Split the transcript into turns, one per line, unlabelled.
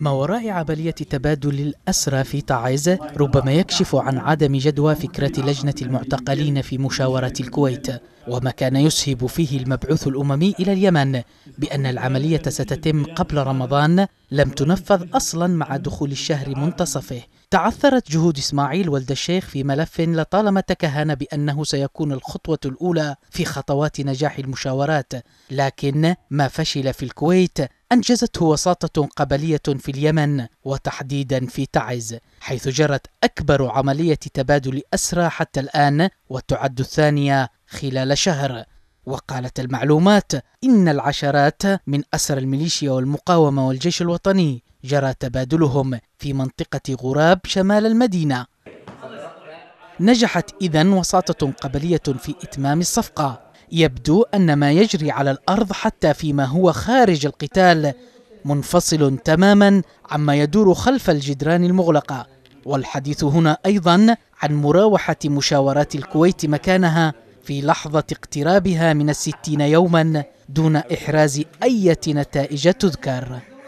ما وراء عملية تبادل الأسرى في تعز ربما يكشف عن عدم جدوى فكرة لجنة المعتقلين في مشاورة الكويت وما كان يسهب فيه المبعوث الأممي إلى اليمن بأن العملية ستتم قبل رمضان لم تنفذ أصلا مع دخول الشهر منتصفه تعثرت جهود إسماعيل ولد الشيخ في ملف لطالما تكهن بأنه سيكون الخطوة الأولى في خطوات نجاح المشاورات لكن ما فشل في الكويت أنجزته وساطة قبلية في اليمن وتحديدا في تعز حيث جرت أكبر عملية تبادل أسرى حتى الآن وتعد الثانية خلال شهر وقالت المعلومات إن العشرات من أسرى الميليشيا والمقاومة والجيش الوطني جرى تبادلهم في منطقة غراب شمال المدينة نجحت إذن وساطة قبلية في إتمام الصفقة يبدو أن ما يجري على الأرض حتى فيما هو خارج القتال منفصل تماما عما يدور خلف الجدران المغلقة والحديث هنا أيضا عن مراوحة مشاورات الكويت مكانها في لحظة اقترابها من الستين يوما دون إحراز أي نتائج تذكر